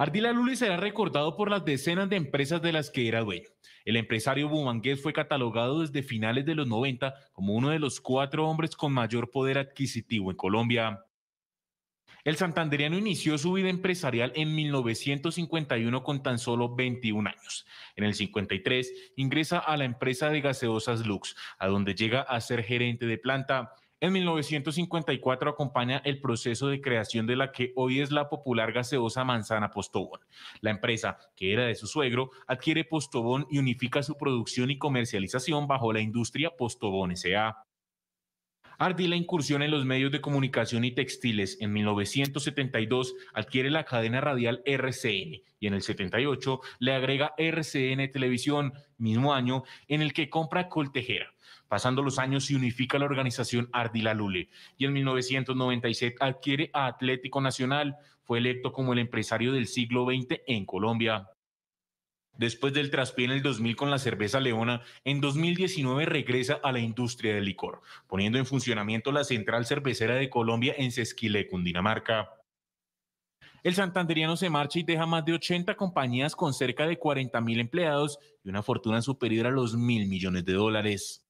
Ardila Luli será recordado por las decenas de empresas de las que era dueño. El empresario bumangués fue catalogado desde finales de los 90 como uno de los cuatro hombres con mayor poder adquisitivo en Colombia. El santanderiano inició su vida empresarial en 1951 con tan solo 21 años. En el 53 ingresa a la empresa de gaseosas Lux, a donde llega a ser gerente de planta. En 1954 acompaña el proceso de creación de la que hoy es la popular gaseosa Manzana Postobón. La empresa, que era de su suegro, adquiere Postobón y unifica su producción y comercialización bajo la industria Postobón S.A. Ardila la incursión en los medios de comunicación y textiles. En 1972 adquiere la cadena radial RCN y en el 78 le agrega RCN Televisión, mismo año en el que compra Coltejera. Pasando los años se unifica la organización Ardila Lule y en 1997 adquiere a Atlético Nacional. Fue electo como el empresario del siglo XX en Colombia. Después del traspié en el 2000 con la cerveza leona, en 2019 regresa a la industria del licor, poniendo en funcionamiento la central cervecera de Colombia en Sesquile, Cundinamarca. El santanderiano se marcha y deja más de 80 compañías con cerca de 40 mil empleados y una fortuna superior a los mil millones de dólares.